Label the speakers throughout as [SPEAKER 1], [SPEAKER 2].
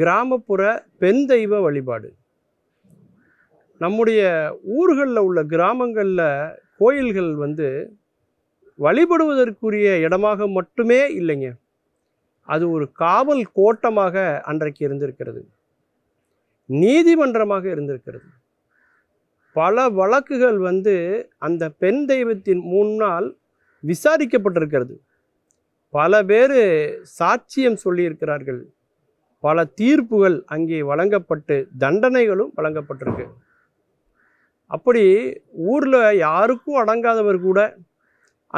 [SPEAKER 1] கிராமப்புற பெண் தெய்வ வழிபாடு நம்முடைய ஊர்களில் உள்ள கிராமங்களில் கோயில்கள் வந்து வழிபடுவதற்குரிய இடமாக மட்டுமே இல்லைங்க அது ஒரு காவல் கோட்டமாக அன்றைக்கு இருந்திருக்கிறது நீதிமன்றமாக இருந்திருக்கிறது பல வழக்குகள் வந்து அந்த பெண் தெய்வத்தின் முன்னால் விசாரிக்கப்பட்டிருக்கிறது பல பேர் சாட்சியம் சொல்லியிருக்கிறார்கள் பல தீர்ப்புகள் அங்கே வழங்கப்பட்டு தண்டனைகளும் வழங்கப்பட்டிருக்கு அப்படி ஊரில் யாருக்கும் அடங்காதவர் கூட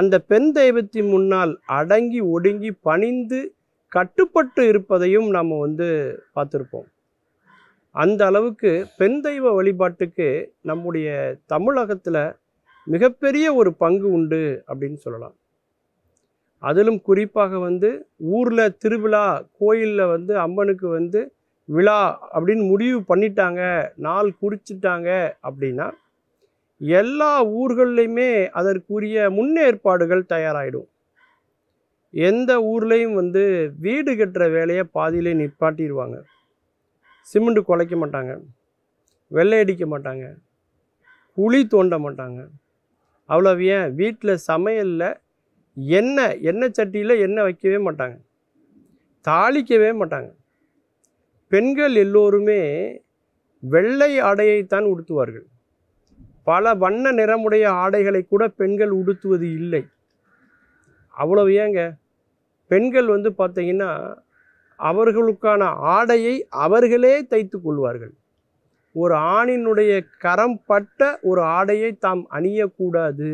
[SPEAKER 1] அந்த பெண் தெய்வத்தின் முன்னால் அடங்கி ஒடுங்கி பணிந்து கட்டுப்பட்டு இருப்பதையும் நாம் வந்து பார்த்துருப்போம் அந்த அளவுக்கு பெண் தெய்வ வழிபாட்டுக்கு நம்முடைய தமிழகத்தில் மிகப்பெரிய ஒரு பங்கு உண்டு அப்படின்னு சொல்லலாம் அதிலும் குறிப்பாக வந்து ஊரில் திருவிழா கோயிலில் வந்து அம்மனுக்கு வந்து விழா அப்படின்னு முடிவு பண்ணிட்டாங்க நாள் குறிச்சிட்டாங்க அப்படின்னா எல்லா ஊர்கள்லையுமே அதற்குரிய முன்னேற்பாடுகள் தயாராகிடும் எந்த ஊர்லேயும் வந்து வீடு கட்டுற வேலையை பாதியிலே நிற்பாட்டிடுவாங்க சிமெண்ட் குலைக்க மாட்டாங்க வெள்ளை அடிக்க மாட்டாங்க குழி தோண்ட மாட்டாங்க அவ்வளோ ஏன் வீட்டில் சமையலில் எண்ணெய் எண்ணெய் சட்டியில் எண்ணெய் வைக்கவே மாட்டாங்க தாளிக்கவே மாட்டாங்க பெண்கள் எல்லோருமே வெள்ளை ஆடையைத்தான் உடுத்துவார்கள் பல வண்ண நிறமுடைய ஆடைகளை கூட பெண்கள் உடுத்துவது இல்லை அவ்வளவு ஏங்க பெண்கள் வந்து பார்த்திங்கன்னா அவர்களுக்கான ஆடையை அவர்களே தைத்து கொள்வார்கள் ஒரு ஆணினுடைய கரம் பட்ட ஒரு ஆடையை தாம் அணியக்கூடாது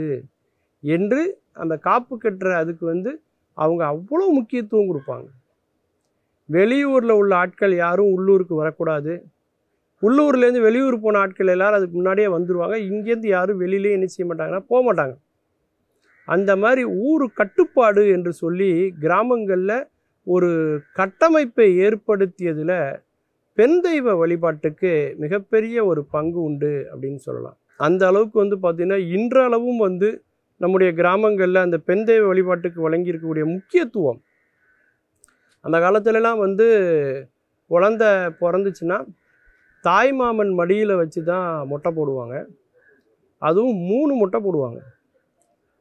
[SPEAKER 1] என்று அந்த காப்பு கட்டுற அதுக்கு வந்து அவங்க அவ்வளோ முக்கியத்துவம் கொடுப்பாங்க வெளியூரில் உள்ள ஆட்கள் யாரும் உள்ளூருக்கு வரக்கூடாது உள்ளூர்லேருந்து வெளியூர் போன ஆட்கள் எல்லோரும் அதுக்கு முன்னாடியே வந்துடுவாங்க இங்கேருந்து யாரும் வெளியிலே என்ன செய்ய மாட்டாங்கன்னா போக மாட்டாங்க அந்த மாதிரி ஊர் கட்டுப்பாடு என்று சொல்லி கிராமங்களில் ஒரு கட்டமைப்பை ஏற்படுத்தியதில் பெண் தெய்வ வழிபாட்டுக்கு மிகப்பெரிய ஒரு பங்கு உண்டு அப்படின்னு சொல்லலாம் அந்த அளவுக்கு வந்து பார்த்திங்கன்னா இன்றளவும் வந்து நம்முடைய கிராமங்களில் அந்த பெண் தெய்வ வழிபாட்டுக்கு வழங்கி இருக்கக்கூடிய முக்கியத்துவம் அந்த காலத்துலலாம் வந்து குழந்த பிறந்துச்சுன்னா தாய்மாமன் மடியில் வச்சு தான் மொட்டை போடுவாங்க அதுவும் மூணு மொட்டை போடுவாங்க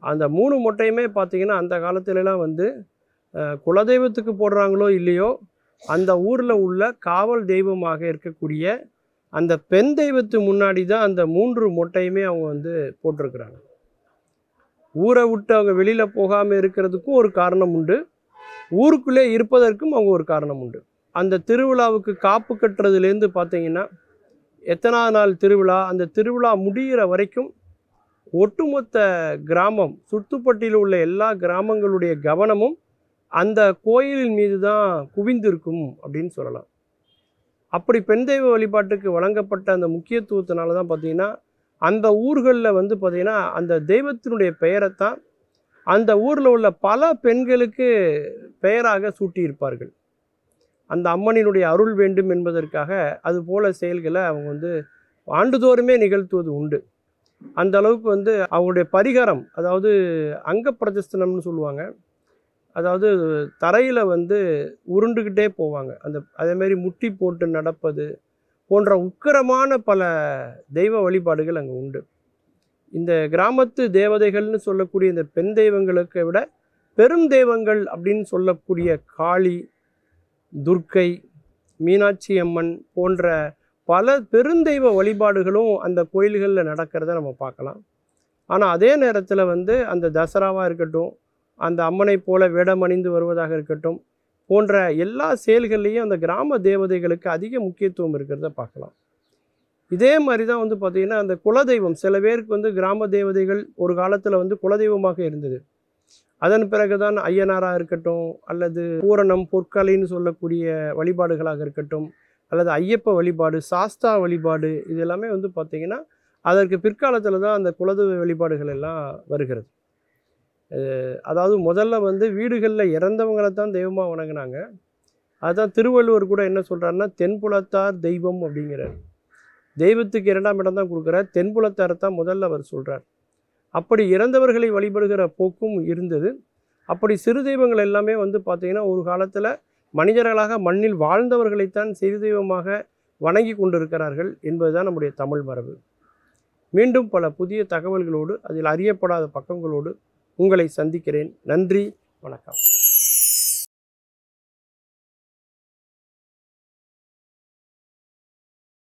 [SPEAKER 1] அந்த மூணு மொட்டையுமே பார்த்திங்கன்னா அந்த காலத்துலலாம் வந்து குலதெய்வத்துக்கு போடுறாங்களோ இல்லையோ அந்த ஊரில் உள்ள காவல் தெய்வமாக இருக்கக்கூடிய அந்த பெண் தெய்வத்து முன்னாடி தான் அந்த மூன்று மொட்டையுமே அவங்க வந்து போட்டிருக்கிறாங்க ஊரை விட்டு அவங்க வெளியில் போகாமல் இருக்கிறதுக்கும் ஒரு காரணம் உண்டு ஊருக்குள்ளே இருப்பதற்கும் அவங்க ஒரு காரணம் உண்டு அந்த திருவிழாவுக்கு காப்பு கட்டுறதுலேருந்து பார்த்தீங்கன்னா எத்தனாவது நாள் திருவிழா அந்த திருவிழா முடிகிற வரைக்கும் ஒட்டுமொத்த கிராமம் சுற்றுப்பட்டியில் உள்ள எல்லா கிராமங்களுடைய கவனமும் அந்த கோயிலின் மீது தான் குவிந்திருக்கும் அப்படின்னு சொல்லலாம் அப்படி பெண் தெய்வ வழிபாட்டுக்கு வழங்கப்பட்ட அந்த முக்கியத்துவத்தினால தான் பார்த்திங்கன்னா அந்த ஊர்களில் வந்து பார்த்திங்கன்னா அந்த தெய்வத்தினுடைய பெயரைத்தான் அந்த ஊரில் உள்ள பல பெண்களுக்கு பெயராக சூட்டியிருப்பார்கள் அந்த அம்மனினுடைய அருள் வேண்டும் என்பதற்காக அது போல செயல்களை அவங்க வந்து ஆண்டுதோறுமே நிகழ்த்துவது உண்டு அந்த அளவுக்கு வந்து அவங்களுடைய பரிகாரம் அதாவது அங்க பிரதிஸ்தனம்னு சொல்லுவாங்க அதாவது தரையில் வந்து உருண்டுக்கிட்டே போவாங்க அந்த அதேமாரி முட்டி போட்டு நடப்பது போன்ற உக்கிரமான பல தெய்வ வழிபாடுகள் அங்கே உண்டு இந்த கிராமத்து தேவதைகள்னு சொல்லக்கூடிய இந்த பெண் தெய்வங்களுக்கு விட பெரும் தெய்வங்கள் அப்படின்னு சொல்லக்கூடிய காளி துர்க்கை மீனாட்சி அம்மன் போன்ற பல பெருந்தெய்வ வழிபாடுகளும் அந்த கோயில்களில் நடக்கிறத நம்ம பார்க்கலாம் ஆனால் அதே நேரத்தில் வந்து அந்த தசராவாக இருக்கட்டும் அந்த அம்மனை போல வேடமணிந்து வருவதாக இருக்கட்டும் போன்ற எல்லா செயல்கள்லேயும் அந்த கிராம தேவதைகளுக்கு அதிக முக்கியத்துவம் இருக்கிறத பார்க்கலாம் இதே மாதிரி தான் வந்து பார்த்திங்கன்னா அந்த குலதெய்வம் சில பேருக்கு வந்து கிராம தேவதைகள் ஒரு காலத்தில் வந்து குலதெய்வமாக இருந்தது அதன் பிறகு தான் ஐயனாராக இருக்கட்டும் அல்லது பூரணம் பொற்கலைன்னு சொல்லக்கூடிய வழிபாடுகளாக இருக்கட்டும் அல்லது ஐயப்ப வழிபாடு சாஸ்தா வழிபாடு இது எல்லாமே வந்து பார்த்திங்கன்னா அதற்கு பிற்காலத்தில் தான் அந்த குலதெய்வ வழிபாடுகள் எல்லாம் வருகிறது அதாவது முதல்ல வந்து வீடுகளில் இறந்தவங்களை தான் தெய்வமாக வணங்கினாங்க அதுதான் திருவள்ளுவர் கூட என்ன சொல்கிறாருன்னா தென்புலத்தார் தெய்வம் அப்படிங்கிறார் தெய்வத்துக்கு இரண்டாம் இடம் தான் கொடுக்குறார் தென்புலத்தாரை தான் முதல்ல அவர் சொல்கிறார் அப்படி இறந்தவர்களை வழிபடுகிற போக்கும் இருந்தது அப்படி சிறு தெய்வங்கள் எல்லாமே வந்து பார்த்திங்கன்னா ஒரு காலத்தில் மனிதர்களாக மண்ணில் வாழ்ந்தவர்களைத்தான் சிறு தெய்வமாக வணங்கி கொண்டிருக்கிறார்கள் என்பதுதான் நம்முடைய தமிழ் மரபு மீண்டும் பல புதிய தகவல்களோடு அதில் அறியப்படாத பக்கங்களோடு உங்களை சந்திக்கிறேன் நன்றி வணக்கம்